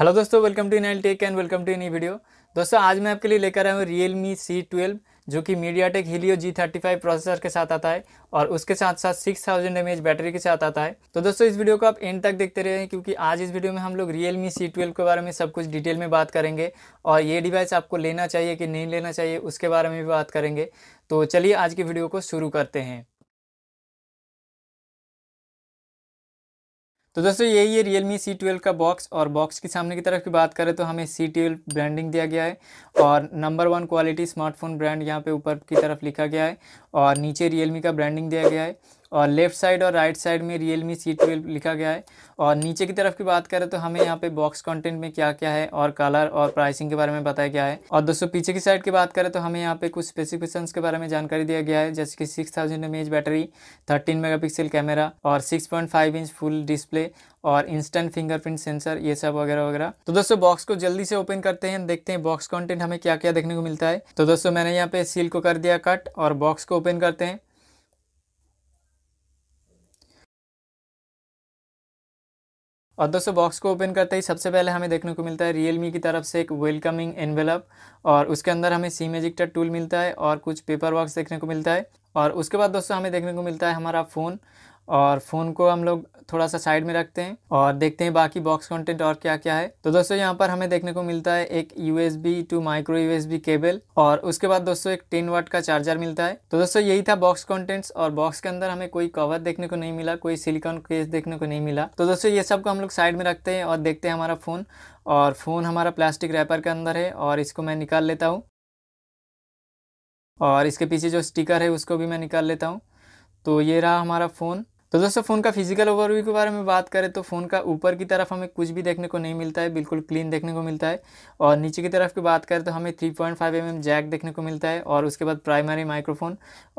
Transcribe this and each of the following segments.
hello दोस्तों welcome to nine tech and welcome to in video दोस्तों आज मैं आपके लिए लेकर आया हूँ रियल मी सी ट्वेल्व जो कि MediaTek Helio G thirty five processor के साथ आता है और उसके साथ साथ six thousand M H battery के साथ आता है तो दोस्तों इस वीडियो को आप एंड तक देखते रहे क्योंकि आज इस वीडियो में हम लोग रियल मी सी ट्वेल्व के बारे में सब कुछ डिटेल में बात करेंगे और ये डिवाइस आपको लेना चाहिए कि नहीं लेना चाहिए उसके बारे में भी बात करेंगे तो चलिए आज की वीडियो को शुरू करते हैं तो दोस्तों यही है रियल मी सी ट्वेल्व का बॉक्स और बॉक्स के सामने की तरफ की बात करें तो हमें सी ट्वेल्व ब्रांडिंग दिया गया है और number one quality smartphone brand यहाँ पे ऊपर की तरफ लिखा गया है और नीचे रियल मी का ब्रांडिंग दिया गया है और लेफ़्ट साइड और राइट साइड में रियल मी सी ट्वेल्व लिखा गया है और नीचे की तरफ की बात करें तो हमें यहाँ पे बॉक्स कंटेंट में क्या क्या है और कलर और प्राइसिंग के बारे में बताया गया है और दोस्तों पीछे की साइड की बात करें तो हमें यहाँ पे कुछ स्पेसिफिकेशन के बारे में जानकारी दिया गया है जैसे कि six thousand M H battery thirteen mega camera और six point five inch full display और इंस्टेंट फिंगरप्रिंट सेंसर ये सब वगैरह वगैरह तो दोस्तों बॉक्स को जल्दी से ओपन करते हैं देखते हैं बॉक्स कंटेंट हमें क्या क्या देखने को मिलता है तो दोस्तों मैंने यहाँ पे सील को कर दिया कट और बॉक्स को ओपन करते हैं और दोस्तों बॉक्स को ओपन करते ही सबसे पहले हमें देखने को मिलता है रियलमी की तरफ से एक वेलकमिंग एनवेलप और उसके अंदर हमें सी मेजिक्टर टूल मिलता है और कुछ पेपर बॉक्स देखने को मिलता है और उसके बाद दोस्तों हमें देखने को मिलता है हमारा फ़ोन और फ़ोन को हम लोग थोड़ा सा साइड में रखते हैं और देखते हैं बाकी बॉक्स कंटेंट और क्या क्या है तो दोस्तों यहाँ पर हमें देखने को मिलता है एक USB to micro USB cable और उसके बाद दोस्तों एक टेन वाट का चार्जर मिलता है तो दोस्तों यही था बॉक्स कॉन्टेंट्स और बॉक्स के अंदर हमें कोई कवर देखने को नहीं मिला कोई सिलिकॉन केस देखने को नहीं मिला तो दोस्तों ये सबको हम लोग साइड में रखते हैं और देखते हैं हमारा फ़ोन और फ़ोन हमारा प्लास्टिक रैपर के अंदर है और इसको मैं निकाल लेता हूँ और इसके पीछे जो स्टिकर है उसको भी मैं निकाल लेता हूँ तो ये रहा हमारा फ़ोन तो दोस्तों फ़ोन का फिजिकल ओवरव्यू के बारे में बात करें तो फ़ोन का ऊपर की तरफ हमें कुछ भी देखने को नहीं मिलता है बिल्कुल क्लीन देखने को मिलता है और नीचे की तरफ की बात करें तो हमें 3.5 पॉइंट mm जैक देखने को मिलता है और उसके बाद प्राइमरी माइक्रोफोन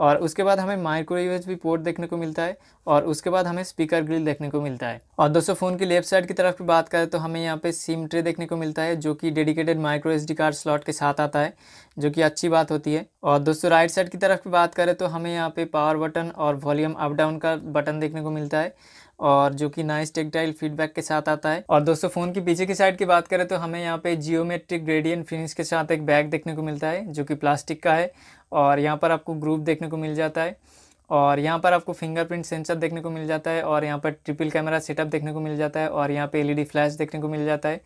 और उसके बाद हमें माइक्रो भी पोर्ट देखने को मिलता है और उसके बाद हमें स्पीकर ग्रिल देखने को मिलता है और दोस्तों फ़ोन की लेफ्ट साइड की तरफ की बात करें तो हमें यहाँ पर सिम ट्रे देखने को मिलता है जो कि dedicated micro S card slot के साथ आता है जो कि अच्छी बात होती है और दोस्तों राइट साइड की तरफ की बात करें तो हमें यहाँ पर पावर बटन और वॉल्यूम अप डाउन का बटन देखने को मिलता है और जो कि नाइस टेक्टाइल फीडबैक के साथ आता है और दोस्तों फ़ोन की पीछे की साइड की बात करें तो हमें यहाँ पे जियोमेट्रिक ग्रेडियंट फिनिश के साथ एक बैग देखने को मिलता है जो कि प्लास्टिक का है और यहाँ पर आपको ग्रुप देखने को मिल जाता है और यहाँ पर आपको फिंगरप्रिंट सेंसर देखने को मिल जाता है और यहाँ पर ट्रिपल कैमरा सेटअप देखने को मिल जाता है और यहाँ पर एल फ्लैश देखने को मिल जाता है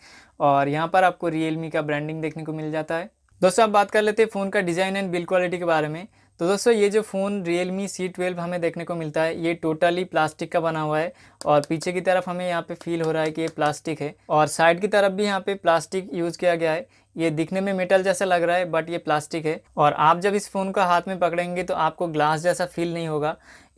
और यहाँ पर आपको रियलमी का ब्रांडिंग देखने को मिल जाता है दोस्तों आप बात कर लेते हैं फ़ोन का डिज़ाइन एंड बिल्ड क्वालिटी के बारे में तो दोस्तों ये जो फ़ोन सी ट्वेल्व हमें देखने को मिलता है ये टोटली प्लास्टिक का बना हुआ है और पीछे की तरफ हमें यहाँ पे फील हो रहा है कि ये प्लास्टिक है और साइड की तरफ भी यहाँ पे प्लास्टिक यूज़ किया गया है ये दिखने में मेटल जैसा लग रहा है बट ये प्लास्टिक है और आप जब इस फ़ोन का हाथ में पकड़ेंगे तो आपको ग्लास जैसा फील नहीं होगा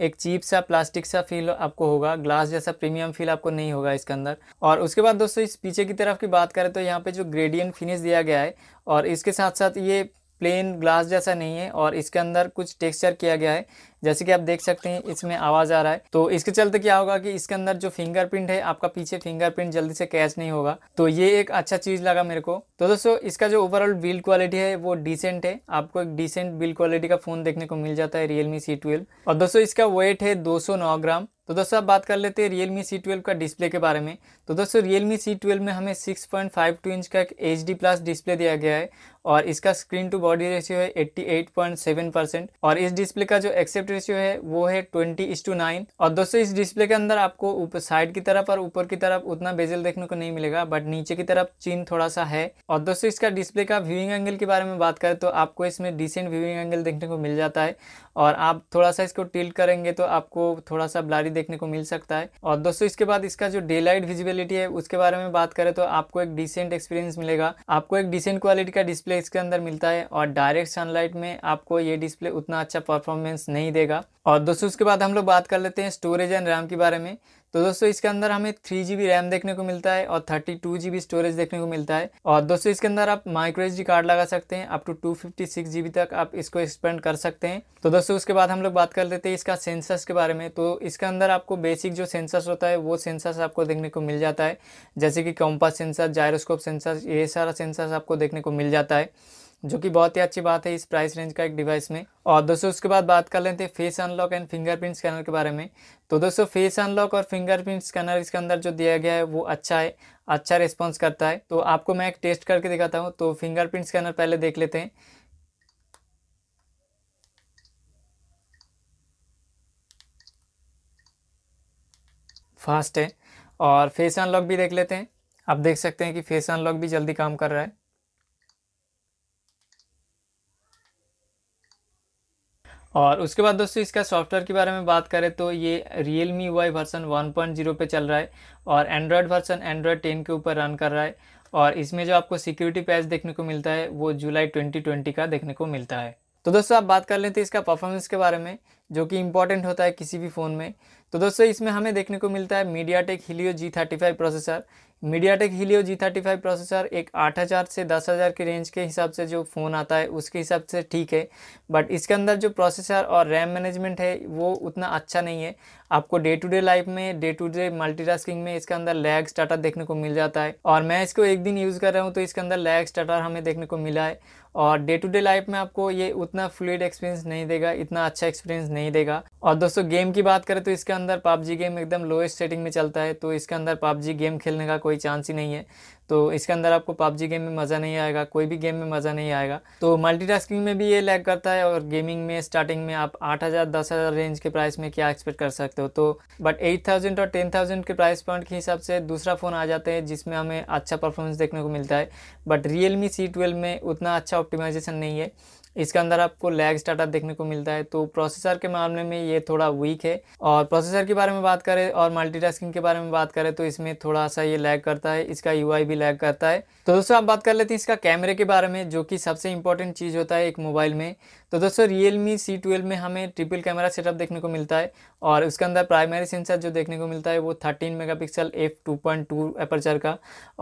एक चीप सा प्लास्टिक सा फील आपको होगा ग्लास जैसा प्रीमियम फील आपको नहीं होगा इसके अंदर और उसके बाद दोस्तों इस पीछे की तरफ की बात करें तो यहाँ पे जो ग्रेडियंट फिनिश दिया गया है और इसके साथ साथ ये प्लेन ग्लास जैसा नहीं है और इसके अंदर कुछ टेक्सचर किया गया है जैसे कि आप देख सकते हैं इसमें आवाज़ आ रहा है तो इसके चलते क्या होगा कि इसके अंदर जो फिंगरप्रिंट है आपका पीछे फिंगरप्रिंट जल्दी से कैच नहीं होगा तो ये एक अच्छा चीज़ लगा मेरे को तो दोस्तों इसका जो ओवरऑल बिल्ड क्वालिटी है वो डिसेंट है आपको एक डिसेंट बिल्ड क्वालिटी का फ़ोन देखने को मिल जाता है रियलमी सी और दोस्तों इसका वेट है दो ग्राम तो दोस्तों आप बात कर लेते हैं रियलमी सी ट्वेल्व का डिस्प्ले के बारे में तो दोस्तों रियलमी सी ट्वेल्व में हमें 6.52 इंच का एक एच डी प्लस डिस्प्ले दिया गया है और इसका स्क्रीन टू बॉडी रेशियो है 88.7 परसेंट और इस डिस्प्ले का जो एक्सेप्ट रेशियो है वो है ट्वेंटी इस टू नाइन और दोस्तों इस डिस्प्ले के अंदर आपको ऊपर साइड की तरफ और ऊपर की तरफ उतना बेजल देखने को नहीं मिलेगा बट नीचे की तरफ चीन थोड़ा सा है और दोस्तों इसका डिस्प्ले का व्यूइंग एंगल के बारे में बात करें तो आपको इसमें डिसेंट व्यूइंग एंगल देखने को मिल जाता है और आप थोड़ा सा इसको टिल्ट करेंगे तो आपको थोड़ा सा ब्लारी देखने को मिल सकता है और दोस्तों इसके बाद इसका जो डे लाइट विजिबिलिटी है उसके बारे में बात करें तो आपको एक डिसेंट एक्सपीरियंस मिलेगा आपको एक डिसेंट क्वालिटी का डिस्प्ले इसके अंदर मिलता है और डायरेक्ट सनलाइट में आपको ये डिस्प्ले उतना अच्छा परफॉर्मेंस नहीं देगा और दोस्तों उसके बाद हम लोग बात कर लेते हैं स्टोरेज एंड रैम के बारे में तो दोस्तों इसके अंदर हमें थ्री जी बी रैम देखने को मिलता है और thirty two G B storage देखने को मिलता है और दोस्तों इसके अंदर आप माइक्रो एच कार्ड लगा सकते हैं up to two fifty six G B तक आप इसको एक्सपेंड कर सकते हैं तो दोस्तों उसके बाद हम लोग बात कर लेते हैं इसका सेंसर्स के बारे में तो इसके अंदर आपको बेसिक जो सेंसर्स होता है वो सेंसर्स आपको देखने को मिल जाता है जैसे कि कॉम्पास सेंसर जायरोस्कोप सेंसर ये सारा सेंसर्स आपको देखने को मिल जाता है जो कि बहुत ही अच्छी बात है इस प्राइस रेंज का एक डिवाइस में और दोस्तों उसके बाद बात कर लेते हैं face unlock and fingerprint scanner के बारे में तो दोस्तों फेस अनलॉक और फिंगरप्रिंट स्कैनर इसके अंदर जो दिया गया है वो अच्छा है अच्छा रिस्पॉन्स करता है तो आपको मैं एक टेस्ट करके दिखाता हूँ तो फिंगरप्रिंट स्कैनर पहले देख लेते हैं फास्ट है और फेस अनलॉक भी देख लेते हैं आप देख सकते हैं कि फेस अनलॉक भी जल्दी काम कर रहा है और उसके बाद दोस्तों इसका सॉफ्टवेयर के बारे में बात करें तो ये रियल मी वाई वर्सन 1.0 पे चल रहा है और एंड्रॉयड वर्सन एंड्रॉयड 10 के ऊपर रन कर रहा है और इसमें जो आपको सिक्योरिटी पैच देखने को मिलता है वो जुलाई 2020 का देखने को मिलता है तो दोस्तों आप बात कर लेते हैं इसका परफॉर्मेंस के बारे में जो कि इंपॉर्टेंट होता है किसी भी फ़ोन में तो दोस्तों इसमें हमें देखने को मिलता है MediaTek Helio G thirty five processor MediaTek Helio G thirty five processor एक आठ हज़ार से दस हज़ार के रेंज के हिसाब से जो फ़ोन आता है उसके हिसाब से ठीक है बट इसके अंदर जो प्रोसेसर और रैम मैनेजमेंट है वो उतना अच्छा नहीं है आपको डे टू डे लाइफ में डे टू डे मल्टीटास्किंग में इसके अंदर लैग स्टार्टर देखने को मिल जाता है और मैं इसको एक दिन यूज़ कर रहा हूँ तो इसके अंदर लैग स्टार्टर हमें देखने को मिला है और डे टू डे लाइफ में आपको ये उतना फ्लूड एक्सपीरियंस नहीं देगा इतना अच्छा एक्सपीरियंस नहीं देगा और दोस्तों गेम की बात करें तो इसके अंदर पबजी गेम एकदम लोएस्ट सेटिंग में चलता है तो इसके अंदर पबजी गेम खेलने का कोई चांस ही नहीं है तो इसके अंदर आपको पबजी गेम में मज़ा नहीं आएगा कोई भी गेम में मज़ा नहीं आएगा तो मल्टीटास्किंग में भी ये लैग करता है और गेमिंग में स्टार्टिंग में आप आठ हज़ार दस हज़ार रेंज के प्राइस में क्या एक्सपेक्ट कर सकते हो तो बट एट थाउजेंड और टेन थाउजेंड के प्राइस पॉइंट के हिसाब से दूसरा फ़ोन आ जाते हैं जिसमें हमें अच्छा परफॉर्मेंस देखने को मिलता है but Realme C twelve में उतना अच्छा ऑप्टिमाइजेशन नहीं है इसके अंदर आपको लैग स्टार्टअप देखने को मिलता है तो प्रोसेसर के मामले में ये थोड़ा वीक है और प्रोसेसर के बारे में बात करें और मल्टीटास्किंग के बारे में बात करें तो इसमें थोड़ा सा ये लैग करता है इसका यू भी लैग करता है तो दोस्तों आप बात कर लेते हैं इसका कैमरे के बारे में जो कि सबसे इंपॉर्टेंट चीज़ होता है एक मोबाइल में तो दोस्तों रियल मी सी ट्वेल्व में हमें ट्रिपल कैमरा सेटअप देखने को मिलता है और उसके अंदर प्राइमरी सेंसर जो देखने को मिलता है वो 13 megapixel F two point two aperture का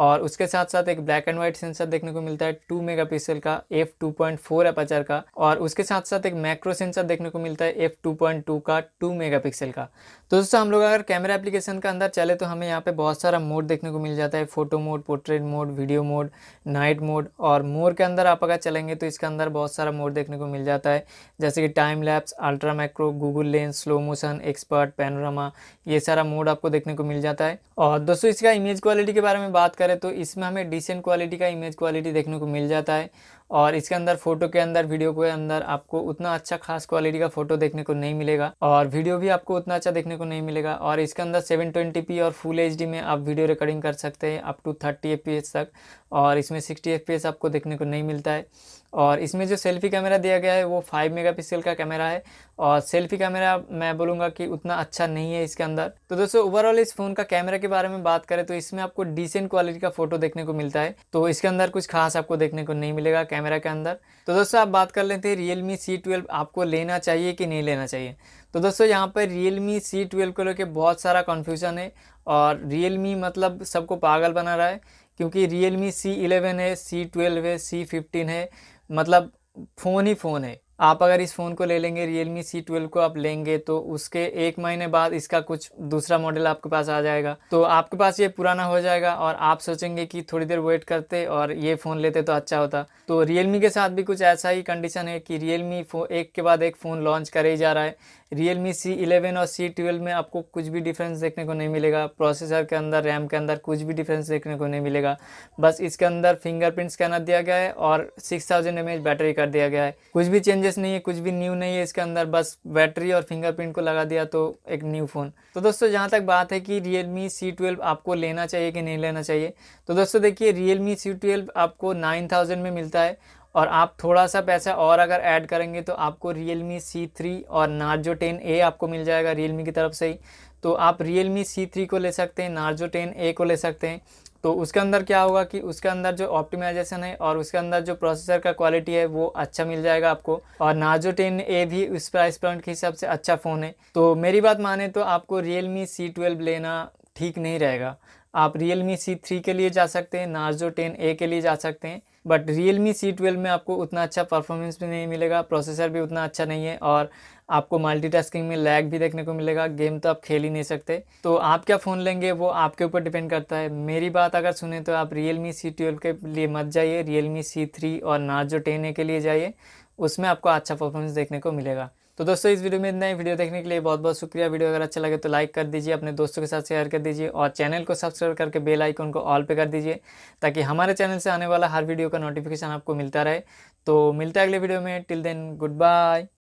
और उसके साथ साथ एक ब्लैक एंड व्हाइट सेंसर देखने को मिलता है 2 मेगापिक्सल का F two point four aperture का और उसके साथ साथ एक मैक्रो सेंसर देखने को मिलता है एफ टू पॉइंट टू का टू मेगा पिक्सल का तो दोस्तों हम लोग अगर कैमरा एप्लीकेशन का अंदर चले तो हमें यहाँ पे बहुत सारा मोड देखने को मिल जाता है photo mode portrait mode video mode night mode और मोर के अंदर आप अगर चलेंगे तो इसके अंदर बहुत सारा मोड देखने को मिल जाता है जैसे कि time lapse ultra macro Google lens slow motion expert panorama ये सारा मोड आपको देखने को मिल जाता है और दोस्तों इसका इमेज क्वालिटी के बारे में बात करें तो इसमें हमें डिसेंट क्वालिटी का इमेज क्वालिटी देखने को मिल जाता है और इसके अंदर फोटो के अंदर वीडियो के अंदर आपको उतना अच्छा खास क्वालिटी का फोटो देखने को नहीं मिलेगा और वीडियो भी आपको उतना अच्छा देखने को नहीं मिलेगा और इसके अंदर सेवन और फुल एच में आप वीडियो रिकॉर्डिंग कर सकते हैं अप टू थर्टी एफ तक और इसमें सिक्सटी एफ आपको देखने को नहीं मिलता है और इसमें जो सेल्फ़ी कैमरा दिया गया है वो 5 मेगापिक्सल का कैमरा है और सेल्फ़ी कैमरा मैं बोलूँगा कि उतना अच्छा नहीं है इसके अंदर तो दोस्तों ओवरऑल इस फ़ोन का कैमरा के बारे में बात करें तो इसमें आपको डिसेंट क्वालिटी का फ़ोटो देखने को मिलता है तो इसके अंदर कुछ खास आपको देखने को नहीं मिलेगा कैमरा के अंदर तो दोस्तों आप बात कर लेते हैं रियल मी सी ट्वेल्व आपको लेना चाहिए कि नहीं लेना चाहिए तो दोस्तों यहाँ पर रियल मी सी ट्वेल्व को लेकर बहुत सारा कन्फ्यूज़न है और रियल मी मतलब सबको पागल बना रहा है क्योंकि रियल मी सी इलेवन है सी ट्वेल्व है सी फिफ्टीन है मतलब फ़ोन ही फ़ोन है आप अगर इस फ़ोन को ले लेंगे रियलमी सी ट्वेल्व को आप लेंगे तो उसके एक महीने बाद इसका कुछ दूसरा मॉडल आपके पास आ जाएगा तो आपके पास ये पुराना हो जाएगा और आप सोचेंगे कि थोड़ी देर वेट करते और ये फ़ोन लेते तो अच्छा होता तो रियलमी के साथ भी कुछ ऐसा ही कंडीशन है कि रियलमी एक के बाद एक फ़ोन लॉन्च करे ही जा रहा है रियल मी सी इलेवन और सी ट्वेल्व में आपको कुछ भी डिफरेंस देखने को नहीं मिलेगा प्रोसेसर के अंदर रैम के अंदर कुछ भी डिफरेंस देखने को नहीं मिलेगा बस इसके अंदर फिंगरप्रिंट स्कैनर दिया गया है और six thousand M H battery कर दिया गया है कुछ भी चेंजेस नहीं है कुछ भी न्यू नहीं है इसके अंदर बस बैटरी और फिंगरप्रिंट को लगा दिया तो एक न्यू फ़ोन तो दोस्तों जहाँ तक बात है कि रियल मी सी ट्वेल्व आपको लेना चाहिए कि नहीं लेना चाहिए तो दोस्तों देखिए रियल मी सी ट्वेल्व आपको नाइन थाउजेंड में मिलता है और आप थोड़ा सा पैसा और अगर ऐड करेंगे तो आपको रियल मी सी थ्री और नार्जो टेन ए आपको मिल जाएगा रियल मी की तरफ से ही तो आप रियल मी सी थ्री को ले सकते हैं नार्जो टेन ए को ले सकते हैं तो उसके अंदर क्या होगा कि उसके अंदर जो ऑप्टिमाइजेशन है और उसके अंदर जो प्रोसेसर का क्वालिटी है वो अच्छा मिल जाएगा आपको और नाजो टेन ए भी उस प्राइस पॉइंट के हिसाब से अच्छा फ़ोन है तो मेरी बात माने तो आपको रियल मी सी ट्वेल्व लेना ठीक नहीं रहेगा आप रियल मी सी थ्री के लिए जा सकते हैं नार्जो टेन ए के लिए जा सकते हैं but Realme C twelve में आपको उतना अच्छा परफॉर्मेंस भी नहीं मिलेगा प्रोसेसर भी उतना अच्छा नहीं है और आपको मल्टीटास्किंग में लैग भी देखने को मिलेगा गेम तो आप खेल ही नहीं सकते तो आप क्या फ़ोन लेंगे वो आपके ऊपर डिपेंड करता है मेरी बात अगर सुने तो आप रियल मी सी ट्वेल्व के लिए मत जाइए रियल मी सी थ्री और नार्जो टेन ए के लिए जाइए उसमें आपको अच्छा परफॉर्मेंस देखने को मिलेगा तो दोस्तों इस वीडियो में इतना ही वीडियो देखने के लिए बहुत बहुत शुक्रिया वीडियो अगर अच्छा लगे तो लाइक कर दीजिए अपने दोस्तों के साथ शेयर कर दीजिए और चैनल को सब्सक्राइब करके बेल आइकन को ऑल पे कर दीजिए ताकि हमारे चैनल से आने वाला हर वीडियो का नोटिफिकेशन आपको मिलता रहे तो मिलता है अगले वीडियो में टिल देन गुड बाय